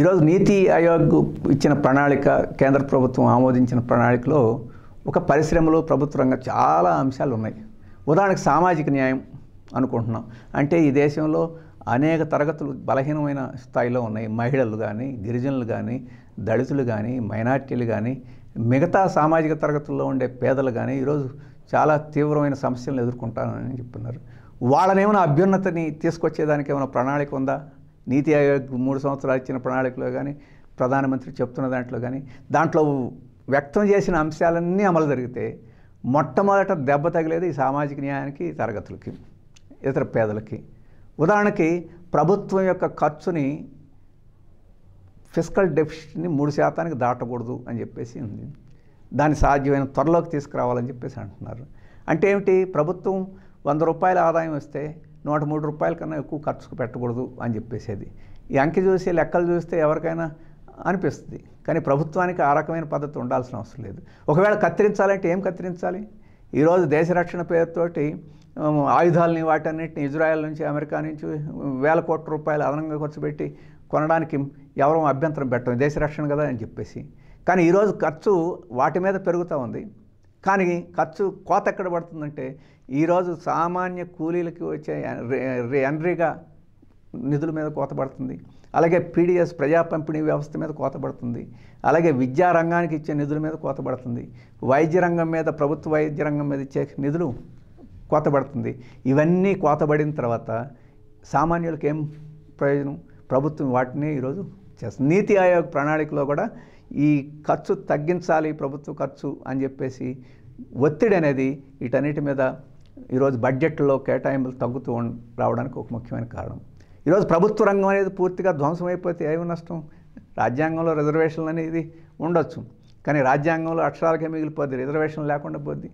ఈరోజు నీతి ఆయోగ్ ఇచ్చిన ప్రణాళిక కేంద్ర ప్రభుత్వం ఆమోదించిన ప్రణాళికలో ఒక పరిశ్రమలో ప్రభుత్వ రంగం చాలా అంశాలు ఉన్నాయి ఉదాహరణకు సామాజిక న్యాయం అనుకుంటున్నాం అంటే ఈ దేశంలో అనేక తరగతులు బలహీనమైన స్థాయిలో ఉన్నాయి మహిళలు కానీ గిరిజనులు కానీ దళితులు కానీ మైనార్టీలు కానీ మిగతా సామాజిక తరగతుల్లో ఉండే పేదలు కానీ ఈరోజు చాలా తీవ్రమైన సమస్యలను ఎదుర్కొంటానని చెప్తున్నారు వాళ్ళనేమైనా అభ్యున్నతిని తీసుకొచ్చేదానికి ఏమైనా ప్రణాళిక ఉందా నీతి ఆయోగ్ మూడు సంవత్సరాలు ఇచ్చిన ప్రణాళికలో కానీ ప్రధానమంత్రి చెప్తున్న దాంట్లో కానీ దాంట్లో వ్యక్తం చేసిన అంశాలన్నీ అమలు జరిగితే మొట్టమొదట దెబ్బ తగిలేది ఈ సామాజిక న్యాయానికి తరగతులకి ఇతర పేదలకి ఉదాహరణకి ప్రభుత్వం యొక్క ఖర్చుని ఫిజికల్ డెఫిషిట్ని మూడు శాతానికి దాటకూడదు అని చెప్పేసి ఉంది దాన్ని సాధ్యమైన త్వరలోకి తీసుకురావాలని చెప్పేసి అంటున్నారు అంటే ఏమిటి ప్రభుత్వం వంద రూపాయల ఆదాయం వస్తే నూట మూడు రూపాయల కన్నా ఎక్కువ ఖర్చుకు పెట్టకూడదు అని చెప్పేసేది ఈ అంకె చూసి లెక్కలు చూస్తే ఎవరికైనా అనిపిస్తుంది కానీ ప్రభుత్వానికి ఆ రకమైన పద్ధతి ఉండాల్సిన అవసరం లేదు ఒకవేళ కత్తిరించాలంటే ఏం కత్తిరించాలి ఈరోజు దేశ రక్షణ పేరుతోటి ఆయుధాలని వాటన్నిటిని ఇజ్రాయెల్ నుంచి అమెరికా నుంచి వేల కోట్ల రూపాయలు అదనంగా ఖర్చు పెట్టి కొనడానికి ఎవరూ అభ్యంతరం పెట్టడం దేశ రక్షణ కదా అని చెప్పేసి కానీ ఈరోజు ఖర్చు వాటి మీద పెరుగుతూ ఉంది కానీ ఖర్చు కోత ఎక్కడ పడుతుందంటే ఈరోజు సామాన్య కూలీలకి వచ్చే ఎన్రీగా నిధుల మీద కోత పడుతుంది అలాగే పీడిఎస్ ప్రజా పంపిణీ వ్యవస్థ మీద కోత పడుతుంది అలాగే విద్యా రంగానికి ఇచ్చే నిధుల మీద కోత పడుతుంది వైద్య రంగం మీద ప్రభుత్వ వైద్య రంగం మీద ఇచ్చే నిధులు కోత పడుతుంది ఇవన్నీ కోతబడిన తర్వాత సామాన్యులకు ఏం ప్రయోజనం ప్రభుత్వం వాటినే ఈరోజు చేస్తుంది నీతి ఆయోగ్ ప్రణాళికలో కూడా ఈ ఖర్చు తగ్గించాలి ప్రభుత్వ ఖర్చు అని చెప్పేసి ఒత్తిడి అనేది వీటన్నిటి మీద ఈరోజు బడ్జెట్లో కేటాయింపులు తగ్గుతూ రావడానికి ఒక ముఖ్యమైన కారణం ఈరోజు ప్రభుత్వ రంగం అనేది పూర్తిగా ధ్వంసం అయిపోతే ఏమి నష్టం రాజ్యాంగంలో రిజర్వేషన్లు అనేది ఉండొచ్చు కానీ రాజ్యాంగంలో అక్షరాలకే మిగిలిపోద్ది రిజర్వేషన్ లేకుండా పోద్ది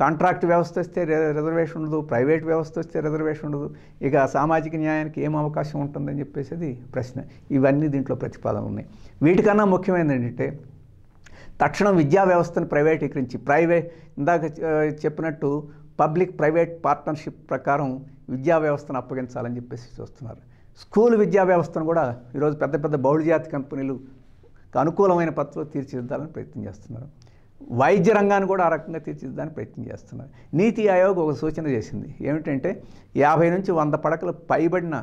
కాంట్రాక్ట్ వ్యవస్థ వస్తే రిజర్వేషన్ ఉండదు ప్రైవేట్ వ్యవస్థ వస్తే రిజర్వేషన్ ఉండదు ఇక సామాజిక న్యాయానికి ఏం అవకాశం ఉంటుందని చెప్పేసి ప్రశ్న ఇవన్నీ దీంట్లో ప్రతిపాదనలు ఉన్నాయి వీటికన్నా ముఖ్యమైనది ఏంటంటే తక్షణం విద్యా వ్యవస్థను ప్రైవేటీకరించి ప్రైవేట్ ఇందాక చెప్పినట్టు పబ్లిక్ ప్రైవేట్ పార్ట్నర్షిప్ ప్రకారం విద్యా వ్యవస్థను అప్పగించాలని చెప్పేసి చూస్తున్నారు స్కూల్ విద్యా వ్యవస్థను కూడా ఈరోజు పెద్ద పెద్ద బహుళజాతి కంపెనీలు అనుకూలమైన పత్రలో తీర్చిదిద్దాలని ప్రయత్నం చేస్తున్నారు వైద్య రంగాన్ని కూడా ఆ రకంగా తీర్చిదిద్దాలని ప్రయత్నం చేస్తున్నారు నీతి ఆయోగ్ ఒక సూచన చేసింది ఏమిటంటే యాభై నుంచి వంద పడకలు పైబడిన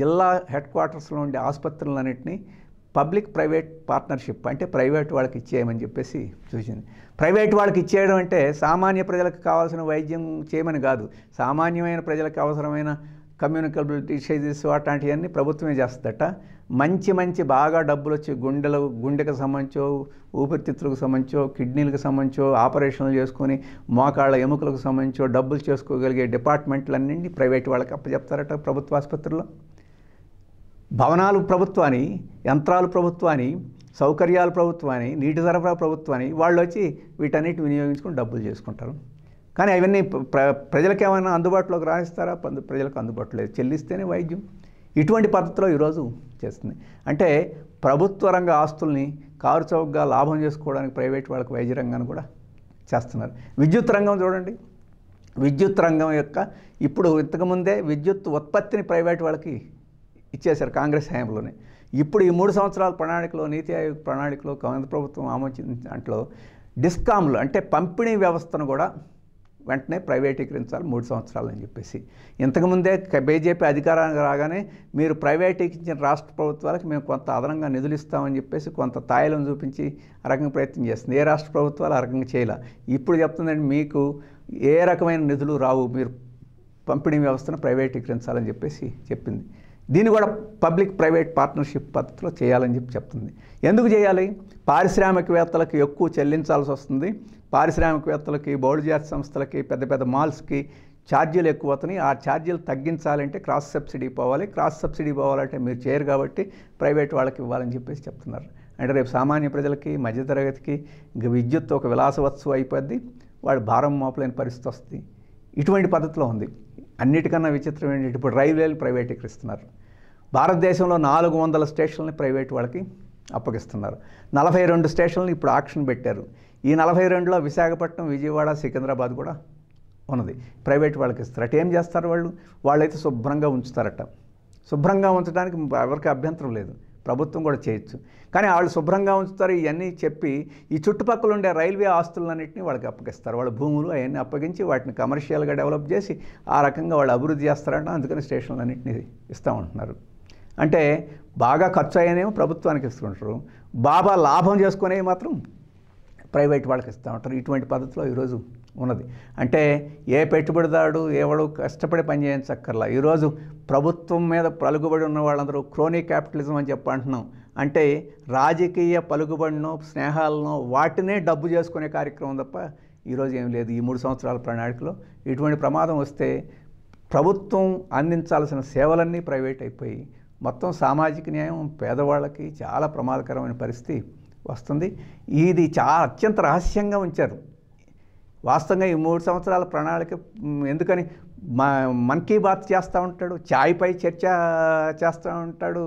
జిల్లా హెడ్ క్వార్టర్స్లో ఉండే ఆసుపత్రులన్నింటినీ పబ్లిక్ ప్రైవేట్ పార్ట్నర్షిప్ అంటే ప్రైవేట్ వాళ్ళకి ఇచ్చేయమని చెప్పేసి చూసింది ప్రైవేట్ వాళ్ళకి ఇచ్చేయడం అంటే సామాన్య ప్రజలకు కావాల్సిన వైద్యం చేయమని కాదు సామాన్యమైన ప్రజలకు అవసరమైన కమ్యూనికబుల్ డిసీజెస్ అట్లాంటివన్నీ ప్రభుత్వమే చేస్తుందట మంచి మంచి బాగా డబ్బులు వచ్చి గుండెలు గుండెకు సంబంధించో ఊపిరితిత్తులకు సంబంధించో కిడ్నీలకు సంబంధించో ఆపరేషన్లు చేసుకొని మోకాళ్ళ ఎముకలకు సంబంధించో డబ్బులు చేసుకోగలిగే డిపార్ట్మెంట్లన్నీ ప్రైవేట్ వాళ్ళకి అప్పచెప్తారట ప్రభుత్వ ఆసుపత్రుల్లో భవనాలు ప్రభుత్వాన్ని యంత్రాలు ప్రభుత్వాన్ని సౌకర్యాల ప్రభుత్వాన్ని నీటి సరఫరా ప్రభుత్వాన్ని వాళ్ళు వచ్చి వీటన్నిటి వినియోగించుకుని డబ్బులు చేసుకుంటారు కానీ అవన్నీ ప్ర ప్రజలకు ఏమైనా అందుబాటులోకి రాయిస్తారా ప్రజలకు అందుబాటులో లేదు చెల్లిస్తేనే వైద్యం ఇటువంటి పద్ధతిలో ఈరోజు చేస్తుంది అంటే ప్రభుత్వ రంగ ఆస్తుల్ని కారు చౌకగా లాభం చేసుకోవడానికి ప్రైవేట్ వాళ్ళకి వైద్య రంగాన్ని కూడా చేస్తున్నారు విద్యుత్ రంగం చూడండి విద్యుత్ రంగం యొక్క ఇప్పుడు ఇంతకుముందే విద్యుత్ ఉత్పత్తిని ప్రైవేట్ వాళ్ళకి ఇచ్చేశారు కాంగ్రెస్ హయాంలోనే ఇప్పుడు ఈ మూడు సంవత్సరాల ప్రణాళికలో నీతి ఆయోగ్ ప్రణాళికలో కేంద్ర ప్రభుత్వం ఆమోదించిన దాంట్లో డిస్కామ్లు అంటే పంపిణీ వ్యవస్థను కూడా వెంటనే ప్రైవేటీకరించాలి మూడు సంవత్సరాలు అని చెప్పేసి ఇంతకుముందే బీజేపీ అధికారానికి రాగానే మీరు ప్రైవేటీకరించిన రాష్ట్ర ప్రభుత్వాలకు మేము కొంత అదనంగా నిధులు ఇస్తామని చెప్పేసి కొంత తాయిలం చూపించి ఆ ప్రయత్నం చేస్తుంది ఏ రాష్ట్ర ప్రభుత్వాలు ఆ రకంగా చేయలే ఇప్పుడు చెప్తుందండి మీకు ఏ రకమైన నిధులు రావు మీరు పంపిణీ వ్యవస్థను ప్రైవేటీకరించాలని చెప్పేసి చెప్పింది దీన్ని కూడా పబ్లిక్ ప్రైవేట్ పార్ట్నర్షిప్ పద్ధతిలో చేయాలని చెప్పి చెప్తుంది ఎందుకు చేయాలి పారిశ్రామికవేత్తలకు ఎక్కువ చెల్లించాల్సి వస్తుంది పారిశ్రామికవేత్తలకి బౌల్డ్ సంస్థలకి పెద్ద పెద్ద మాల్స్కి ఛార్జీలు ఎక్కువ అవుతున్నాయి ఆ ఛార్జీలు తగ్గించాలంటే క్రాస్ సబ్సిడీ పోవాలి క్రాస్ సబ్సిడీ పోవాలంటే మీరు చేయరు కాబట్టి ప్రైవేట్ వాళ్ళకి ఇవ్వాలని చెప్పేసి చెప్తున్నారు అంటే రేపు సామాన్య ప్రజలకి మధ్యతరగతికి విద్యుత్ ఒక విలాసవత్సవం అయిపోద్ది వాడు భారం మోపలేని పరిస్థితి వస్తుంది ఇటువంటి పద్ధతిలో ఉంది అన్నిటికన్నా విచిత్రం ఏంటి ఇప్పుడు రైల్వేలు ప్రైవేటీకరిస్తున్నారు భారతదేశంలో నాలుగు వందల స్టేషన్లని ప్రైవేట్ వాళ్ళకి అప్పగిస్తున్నారు నలభై రెండు స్టేషన్లు ఇప్పుడు ఆక్షన్ పెట్టారు ఈ నలభై రెండులో విశాఖపట్నం విజయవాడ సికింద్రాబాద్ కూడా ఉన్నది ప్రైవేట్ వాళ్ళకి ఇస్తారు అటు ఏం చేస్తారు వాళ్ళు వాళ్ళైతే శుభ్రంగా ఉంచుతారట శుభ్రంగా ఉంచడానికి ఎవరికి అభ్యంతరం లేదు ప్రభుత్వం కూడా చేయొచ్చు కానీ వాళ్ళు శుభ్రంగా ఉంచుతారు ఇవన్నీ చెప్పి ఈ చుట్టుపక్కల ఉండే రైల్వే ఆస్తులన్నింటినీ వాళ్ళకి అప్పగిస్తారు వాళ్ళ భూములు అవన్నీ అప్పగించి వాటిని కమర్షియల్గా డెవలప్ చేసి ఆ రకంగా వాళ్ళు అభివృద్ధి చేస్తారంట అందుకని స్టేషన్లన్నింటినీ ఇస్తూ ఉంటున్నారు అంటే బాగా ఖర్చు అయ్యేమో ప్రభుత్వానికి ఇస్తుంటారు బాగా లాభం చేసుకునేవి మాత్రం ప్రైవేట్ వాళ్ళకి ఇస్తూ ఉంటారు ఇటువంటి పద్ధతిలో ఈరోజు ఉన్నది అంటే ఏ పెట్టుబడిదారుడు ఎవడు కష్టపడి పనిచేయించక్కర్లా ఈరోజు ప్రభుత్వం మీద పలుకుబడి ఉన్న వాళ్ళందరూ క్రోనీ క్యాపిటలిజం అని చెప్పి అంటున్నాం అంటే రాజకీయ పలుకుబడిను స్నేహాలను వాటినే డబ్బు చేసుకునే కార్యక్రమం తప్ప ఈరోజు ఏం లేదు ఈ మూడు సంవత్సరాల ప్రణాళికలో ఇటువంటి ప్రమాదం వస్తే ప్రభుత్వం అందించాల్సిన సేవలన్నీ ప్రైవేట్ అయిపోయి మొత్తం సామాజిక న్యాయం పేదవాళ్ళకి చాలా ప్రమాదకరమైన పరిస్థితి వస్తుంది ఇది చాలా అత్యంత రహస్యంగా ఉంచారు వాస్తవంగా ఈ మూడు సంవత్సరాల ప్రణాళిక ఎందుకని మా మన్ కీ బాత్ చేస్తూ ఉంటాడు ఛాయ్ పై చర్చ చేస్తూ ఉంటాడు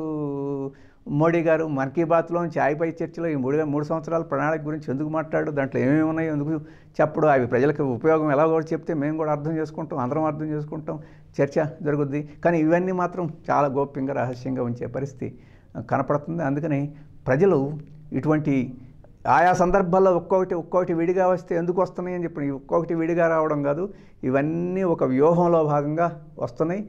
మోడీ గారు మన్ కీ బాత్లో ఛాయ్ పై చర్చలో ఈ మూడు మూడు సంవత్సరాల ప్రణాళిక గురించి ఎందుకు మాట్లాడు దాంట్లో ఏమేమి ఉన్నాయో ఎందుకు చెప్పడు అవి ప్రజలకు ఉపయోగం ఎలా కూడా చెప్తే మేము కూడా అర్థం చేసుకుంటాం అందరం అర్థం చేసుకుంటాం చర్చ జరుగుద్ది కానీ ఇవన్నీ మాత్రం చాలా గోప్యంగా రహస్యంగా ఉంచే పరిస్థితి కనపడుతుంది అందుకని ప్రజలు ఇటువంటి ఆయా సందర్భాల్లో ఒక్కొక్కటి ఒక్కొక్కటి విడిగా వస్తే ఎందుకు వస్తున్నాయి అని చెప్పి ఒక్కొక్కటి విడిగా రావడం కాదు ఇవన్నీ ఒక వ్యూహంలో భాగంగా వస్తున్నాయి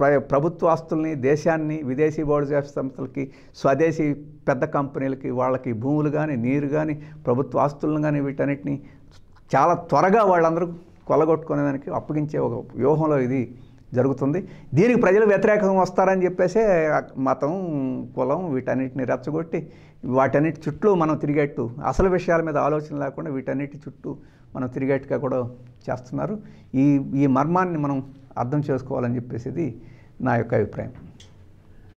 ప్ర ప్రభుత్వ ఆస్తుల్ని దేశాన్ని విదేశీ బోర్డు సంస్థలకి స్వదేశీ పెద్ద కంపెనీలకి వాళ్ళకి భూములు కానీ నీరు కానీ ప్రభుత్వ ఆస్తులను కానీ వీటన్నిటిని చాలా త్వరగా వాళ్ళందరూ కొలగొట్టుకునేదానికి అప్పగించే ఒక వ్యూహంలో ఇది జరుగుతుంది దీనికి ప్రజలు వ్యతిరేకం వస్తారని చెప్పేసి మతం కులం వీటన్నిటిని రెచ్చగొట్టి వాటన్నిటి చుట్టూ మనం తిరిగేట్టు అసలు విషయాల మీద ఆలోచన లేకుండా వీటన్నిటి చుట్టూ మనం తిరిగేట్టుగా కూడా చేస్తున్నారు ఈ ఈ మర్మాన్ని మనం అర్థం చేసుకోవాలని చెప్పేసి నా యొక్క అభిప్రాయం